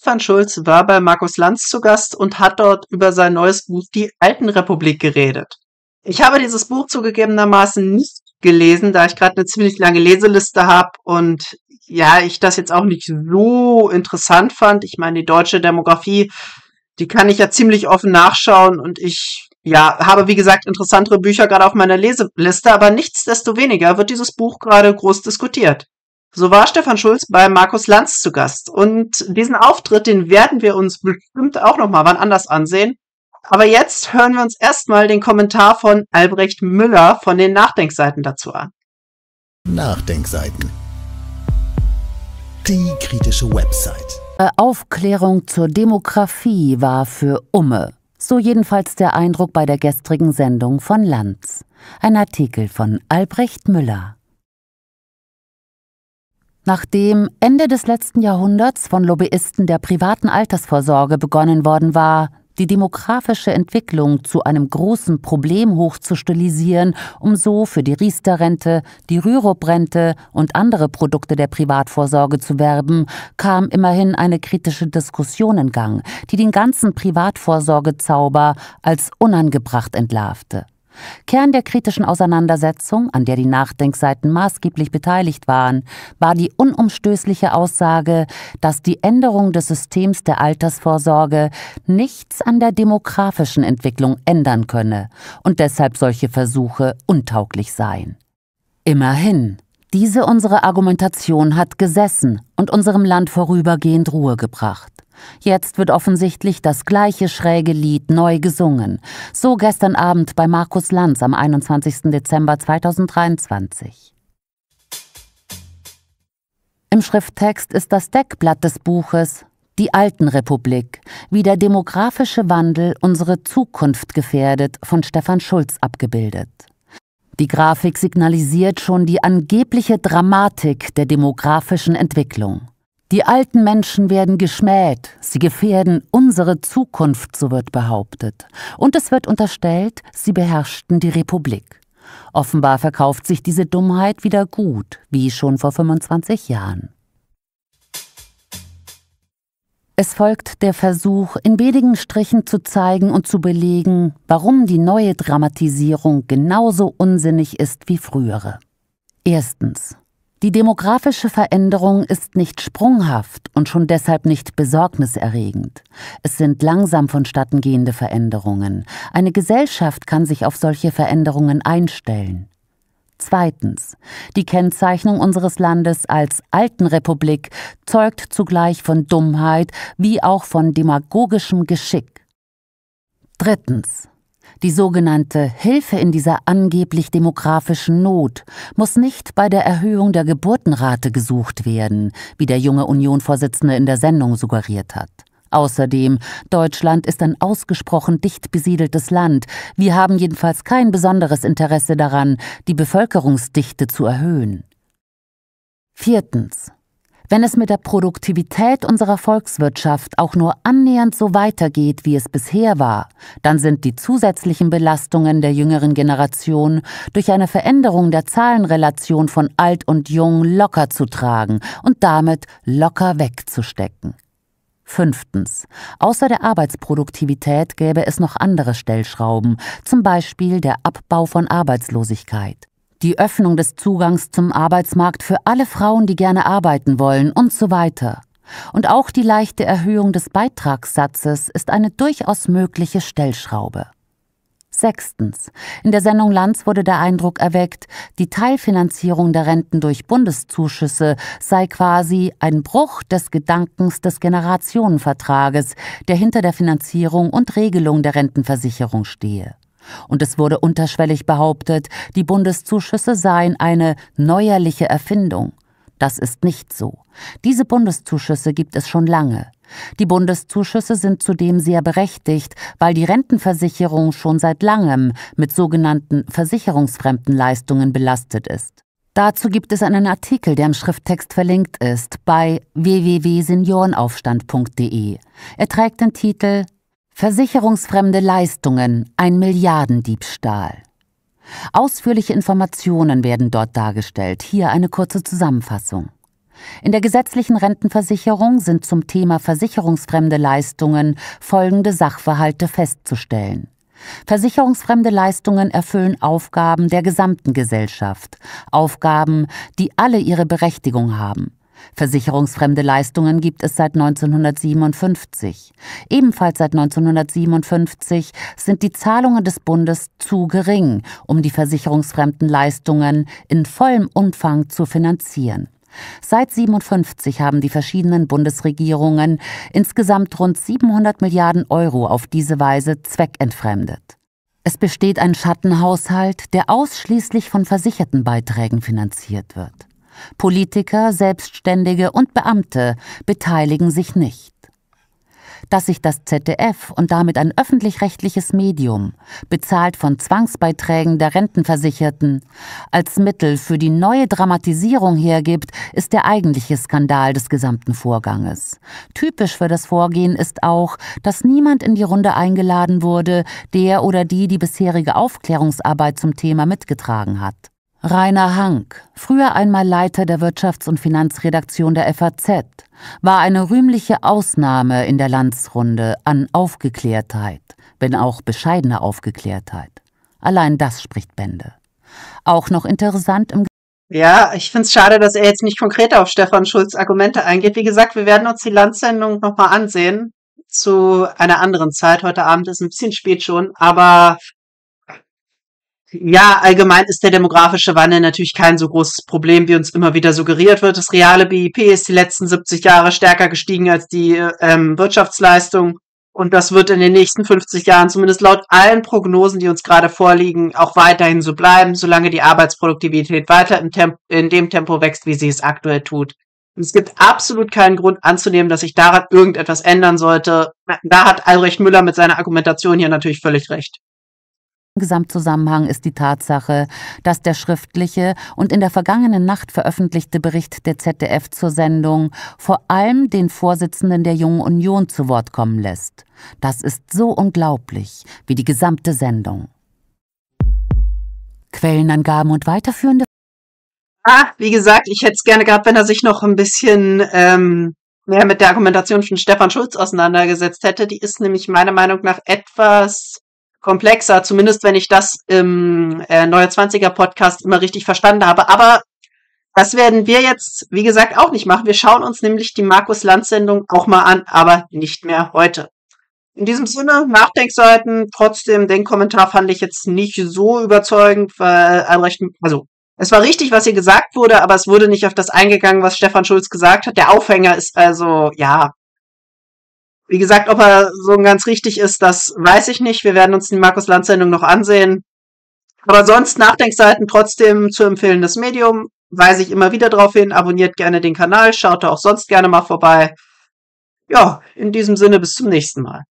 Stefan Schulz war bei Markus Lanz zu Gast und hat dort über sein neues Buch Die Altenrepublik geredet. Ich habe dieses Buch zugegebenermaßen nicht gelesen, da ich gerade eine ziemlich lange Leseliste habe und ja, ich das jetzt auch nicht so interessant fand. Ich meine, die deutsche Demografie, die kann ich ja ziemlich offen nachschauen und ich ja, habe wie gesagt interessantere Bücher gerade auf meiner Leseliste, aber nichtsdestoweniger wird dieses Buch gerade groß diskutiert. So war Stefan Schulz bei Markus Lanz zu Gast. Und diesen Auftritt, den werden wir uns bestimmt auch nochmal wann anders ansehen. Aber jetzt hören wir uns erstmal den Kommentar von Albrecht Müller von den Nachdenkseiten dazu an. Nachdenkseiten. Die kritische Website. Äh, Aufklärung zur Demografie war für Umme. So jedenfalls der Eindruck bei der gestrigen Sendung von Lanz. Ein Artikel von Albrecht Müller. Nachdem Ende des letzten Jahrhunderts von Lobbyisten der privaten Altersvorsorge begonnen worden war, die demografische Entwicklung zu einem großen Problem hochzustilisieren, um so für die Riester-Rente, die Rürup-Rente und andere Produkte der Privatvorsorge zu werben, kam immerhin eine kritische Diskussion in Gang, die den ganzen Privatvorsorgezauber als unangebracht entlarvte. Kern der kritischen Auseinandersetzung, an der die Nachdenkseiten maßgeblich beteiligt waren, war die unumstößliche Aussage, dass die Änderung des Systems der Altersvorsorge nichts an der demografischen Entwicklung ändern könne und deshalb solche Versuche untauglich seien. Immerhin, diese unsere Argumentation hat gesessen und unserem Land vorübergehend Ruhe gebracht. Jetzt wird offensichtlich das gleiche schräge Lied neu gesungen. So gestern Abend bei Markus Lanz am 21. Dezember 2023. Im Schrifttext ist das Deckblatt des Buches Die Altenrepublik, wie der demografische Wandel unsere Zukunft gefährdet von Stefan Schulz abgebildet. Die Grafik signalisiert schon die angebliche Dramatik der demografischen Entwicklung. Die alten Menschen werden geschmäht, sie gefährden unsere Zukunft, so wird behauptet. Und es wird unterstellt, sie beherrschten die Republik. Offenbar verkauft sich diese Dummheit wieder gut, wie schon vor 25 Jahren. Es folgt der Versuch, in wenigen Strichen zu zeigen und zu belegen, warum die neue Dramatisierung genauso unsinnig ist wie frühere. Erstens. Die demografische Veränderung ist nicht sprunghaft und schon deshalb nicht besorgniserregend. Es sind langsam vonstattengehende Veränderungen. Eine Gesellschaft kann sich auf solche Veränderungen einstellen. Zweitens. Die Kennzeichnung unseres Landes als Altenrepublik zeugt zugleich von Dummheit wie auch von demagogischem Geschick. Drittens. Die sogenannte Hilfe in dieser angeblich demografischen Not muss nicht bei der Erhöhung der Geburtenrate gesucht werden, wie der junge Unionvorsitzende in der Sendung suggeriert hat. Außerdem, Deutschland ist ein ausgesprochen dicht besiedeltes Land. Wir haben jedenfalls kein besonderes Interesse daran, die Bevölkerungsdichte zu erhöhen. Viertens. Wenn es mit der Produktivität unserer Volkswirtschaft auch nur annähernd so weitergeht, wie es bisher war, dann sind die zusätzlichen Belastungen der jüngeren Generation durch eine Veränderung der Zahlenrelation von alt und jung locker zu tragen und damit locker wegzustecken. Fünftens. Außer der Arbeitsproduktivität gäbe es noch andere Stellschrauben, zum Beispiel der Abbau von Arbeitslosigkeit die Öffnung des Zugangs zum Arbeitsmarkt für alle Frauen, die gerne arbeiten wollen und so weiter. Und auch die leichte Erhöhung des Beitragssatzes ist eine durchaus mögliche Stellschraube. Sechstens. In der Sendung Lanz wurde der Eindruck erweckt, die Teilfinanzierung der Renten durch Bundeszuschüsse sei quasi ein Bruch des Gedankens des Generationenvertrages, der hinter der Finanzierung und Regelung der Rentenversicherung stehe. Und es wurde unterschwellig behauptet, die Bundeszuschüsse seien eine neuerliche Erfindung. Das ist nicht so. Diese Bundeszuschüsse gibt es schon lange. Die Bundeszuschüsse sind zudem sehr berechtigt, weil die Rentenversicherung schon seit langem mit sogenannten versicherungsfremden Leistungen belastet ist. Dazu gibt es einen Artikel, der im Schrifttext verlinkt ist, bei www.seniorenaufstand.de. Er trägt den Titel Versicherungsfremde Leistungen, ein Milliardendiebstahl. Ausführliche Informationen werden dort dargestellt. Hier eine kurze Zusammenfassung. In der gesetzlichen Rentenversicherung sind zum Thema versicherungsfremde Leistungen folgende Sachverhalte festzustellen. Versicherungsfremde Leistungen erfüllen Aufgaben der gesamten Gesellschaft, Aufgaben, die alle ihre Berechtigung haben. Versicherungsfremde Leistungen gibt es seit 1957. Ebenfalls seit 1957 sind die Zahlungen des Bundes zu gering, um die versicherungsfremden Leistungen in vollem Umfang zu finanzieren. Seit 1957 haben die verschiedenen Bundesregierungen insgesamt rund 700 Milliarden Euro auf diese Weise zweckentfremdet. Es besteht ein Schattenhaushalt, der ausschließlich von versicherten Beiträgen finanziert wird. Politiker, Selbstständige und Beamte beteiligen sich nicht. Dass sich das ZDF und damit ein öffentlich-rechtliches Medium, bezahlt von Zwangsbeiträgen der Rentenversicherten, als Mittel für die neue Dramatisierung hergibt, ist der eigentliche Skandal des gesamten Vorganges. Typisch für das Vorgehen ist auch, dass niemand in die Runde eingeladen wurde, der oder die die bisherige Aufklärungsarbeit zum Thema mitgetragen hat. Rainer Hank, früher einmal Leiter der Wirtschafts- und Finanzredaktion der FAZ, war eine rühmliche Ausnahme in der Landsrunde an Aufgeklärtheit, wenn auch bescheidener Aufgeklärtheit. Allein das spricht Bände. Auch noch interessant im ja, ich finde es schade, dass er jetzt nicht konkreter auf Stefan Schulz Argumente eingeht. Wie gesagt, wir werden uns die Landsendung nochmal ansehen zu einer anderen Zeit. Heute Abend ist ein bisschen spät schon, aber ja, allgemein ist der demografische Wandel natürlich kein so großes Problem, wie uns immer wieder suggeriert wird. Das reale BIP ist die letzten 70 Jahre stärker gestiegen als die ähm, Wirtschaftsleistung. Und das wird in den nächsten 50 Jahren, zumindest laut allen Prognosen, die uns gerade vorliegen, auch weiterhin so bleiben, solange die Arbeitsproduktivität weiter im Tempo, in dem Tempo wächst, wie sie es aktuell tut. Und es gibt absolut keinen Grund anzunehmen, dass sich daran irgendetwas ändern sollte. Da hat Albrecht Müller mit seiner Argumentation hier natürlich völlig recht. Gesamtzusammenhang ist die Tatsache, dass der schriftliche und in der vergangenen Nacht veröffentlichte Bericht der ZDF zur Sendung vor allem den Vorsitzenden der Jungen Union zu Wort kommen lässt. Das ist so unglaublich wie die gesamte Sendung. Quellenangaben und weiterführende. Ah, wie gesagt, ich hätte es gerne gehabt, wenn er sich noch ein bisschen ähm, mehr mit der Argumentation von Stefan Schulz auseinandergesetzt hätte. Die ist nämlich meiner Meinung nach etwas komplexer, zumindest wenn ich das im äh, Neue 20er Podcast immer richtig verstanden habe. Aber das werden wir jetzt, wie gesagt, auch nicht machen. Wir schauen uns nämlich die Markus-Land-Sendung auch mal an, aber nicht mehr heute. In diesem Sinne, Nachdenkseiten, trotzdem, den Kommentar fand ich jetzt nicht so überzeugend, weil Albrecht, also, es war richtig, was hier gesagt wurde, aber es wurde nicht auf das eingegangen, was Stefan Schulz gesagt hat. Der Aufhänger ist also, ja, wie gesagt, ob er so ganz richtig ist, das weiß ich nicht. Wir werden uns die Markus-Land-Sendung noch ansehen. Aber sonst Nachdenkseiten trotzdem zu empfehlen. Das Medium. Weise ich immer wieder darauf hin. Abonniert gerne den Kanal, schaut da auch sonst gerne mal vorbei. Ja, in diesem Sinne bis zum nächsten Mal.